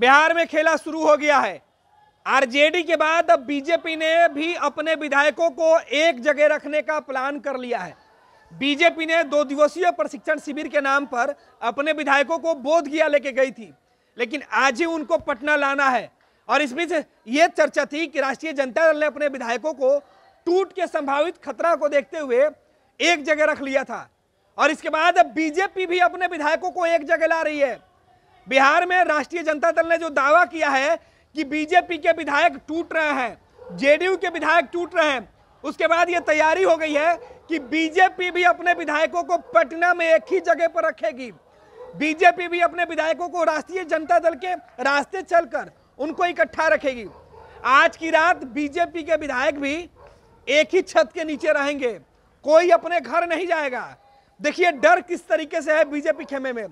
बिहार में खेला शुरू हो गया है आरजेडी के बाद अब बीजेपी ने भी अपने विधायकों को एक जगह रखने का प्लान कर लिया है बीजेपी ने दो दिवसीय प्रशिक्षण शिविर के नाम पर अपने विधायकों को बोध गया लेके गई थी लेकिन आज ही उनको पटना लाना है और इस बीच ये चर्चा थी कि राष्ट्रीय जनता दल ने अपने विधायकों को टूट के संभावित खतरा को देखते हुए एक जगह रख लिया था और इसके बाद अब बीजेपी भी अपने विधायकों को एक जगह ला रही है बिहार में राष्ट्रीय जनता दल ने जो दावा किया है कि बीजेपी के विधायक टूट रहे हैं जेडीयू के विधायक टूट रहे हैं उसके बाद ये तैयारी हो गई है कि बीजेपी भी अपने विधायकों को पटना में एक ही जगह पर रखेगी बीजेपी भी अपने विधायकों को राष्ट्रीय जनता दल के रास्ते चलकर उनको इकट्ठा रखेगी आज की रात बीजेपी के विधायक भी एक ही छत के नीचे रहेंगे कोई अपने घर नहीं जाएगा देखिए डर किस तरीके से है बीजेपी खेमे में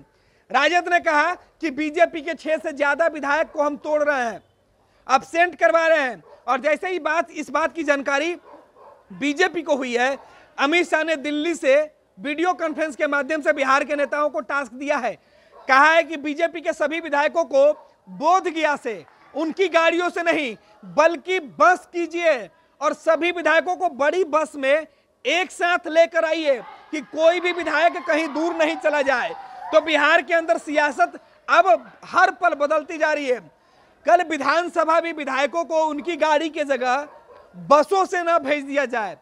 राजद ने कहा कि बीजेपी के छह से ज्यादा विधायक को हम तोड़ रहे हैं अपसेंट करवा रहे हैं और जैसे ही बात इस बात की जानकारी बीजेपी को हुई है अमित शाह ने दिल्ली से वीडियो कॉन्फ्रेंस के माध्यम से बिहार के नेताओं को टास्क दिया है कहा है कि बीजेपी के सभी विधायकों को बोध गया से उनकी गाड़ियों से नहीं बल्कि बस कीजिए और सभी विधायकों को बड़ी बस में एक साथ लेकर आइए कि कोई भी विधायक कहीं दूर नहीं चला जाए तो बिहार के अंदर सियासत अब हर पल बदलती जा रही है कल विधानसभा भी विधायकों को उनकी गाड़ी के जगह बसों से ना भेज दिया जाए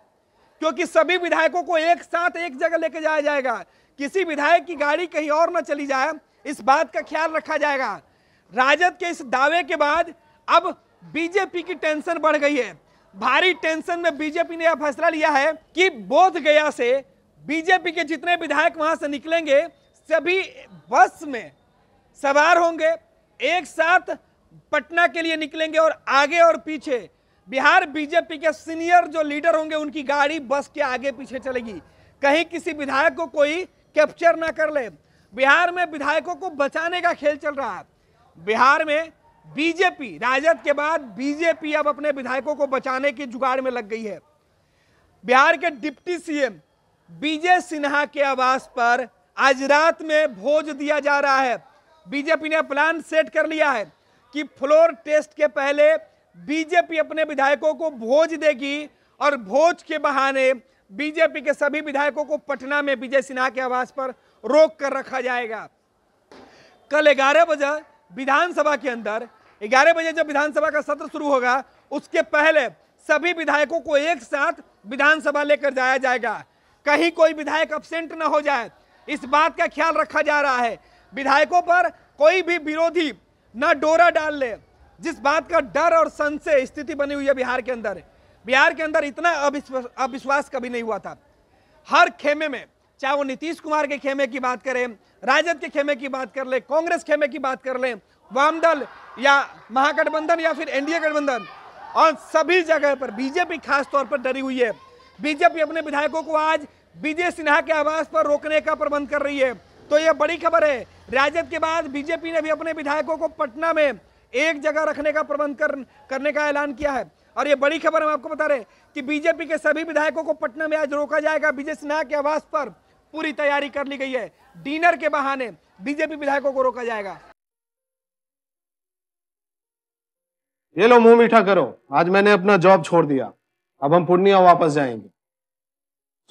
क्योंकि सभी विधायकों को एक साथ एक जगह लेके जाया जाएगा किसी विधायक की गाड़ी कहीं और ना चली जाए इस बात का ख्याल रखा जाएगा राजद के इस दावे के बाद अब बीजेपी की टेंशन बढ़ गई है भारी टेंशन में बीजेपी ने यह फैसला लिया है कि बोध गया से बीजेपी के जितने विधायक वहां से निकलेंगे सभी बस में सवार होंगे एक साथ पटना के लिए निकलेंगे और आगे और पीछे बिहार बीजेपी के सीनियर जो लीडर होंगे उनकी गाड़ी बस के आगे पीछे चलेगी कहीं किसी विधायक को कोई कैप्चर ना कर ले बिहार में विधायकों को बचाने का खेल चल रहा है बिहार में बीजेपी राजद के बाद बीजेपी अब अपने विधायकों को बचाने की जुगाड़ में लग गई है बिहार के डिप्टी सीएम बीजे सिन्हा के आवास पर आज रात में भोज दिया जा रहा है बीजेपी ने प्लान सेट कर लिया है कि फ्लोर टेस्ट के पहले बीजेपी अपने विधायकों को भोज देगी और भोज के बहाने बीजेपी के सभी विधायकों को पटना में विजय सिन्हा के आवास पर रोक कर रखा जाएगा कल ग्यारह बजे विधानसभा के अंदर ग्यारह बजे जब विधानसभा का सत्र शुरू होगा उसके पहले सभी विधायकों को एक साथ विधानसभा लेकर जाया जाएगा कहीं कोई विधायक अपसेंट ना हो जाए इस बात का ख्याल रखा जा रहा है विधायकों पर कोई भी विरोधी न डोरा डाल ले जिस बात का डर और संशय स्थिति बनी हुई है बिहार के अंदर बिहार के अंदर इतना अविश्वास कभी नहीं हुआ था हर खेमे में चाहे वो नीतीश कुमार के खेमे की बात करें राजद के खेमे की बात कर ले कांग्रेस खेमे की बात कर लें वामदल या महागठबंधन या फिर एनडीए गठबंधन और सभी जगह पर बीजेपी खास तौर पर डरी हुई है बीजेपी अपने विधायकों को आज विजय सिन्हा के आवास पर रोकने का प्रबंध कर रही है तो यह बड़ी खबर है राजद के बाद बीजेपी ने भी अपने विधायकों को पटना में एक जगह रखने का प्रबंध कर, करने का ऐलान किया है और ये बड़ी खबर हम आपको बता रहे कि बीजेपी के सभी विधायकों को पटना में आज रोका जाएगा विजय सिन्हा के आवास पर पूरी तैयारी कर ली गई है डिनर के बहाने बीजेपी विधायकों को रोका जाएगा ये लो मुंह मीठा करो आज मैंने अपना जॉब छोड़ दिया अब हम पूर्णिया वापस जाएंगे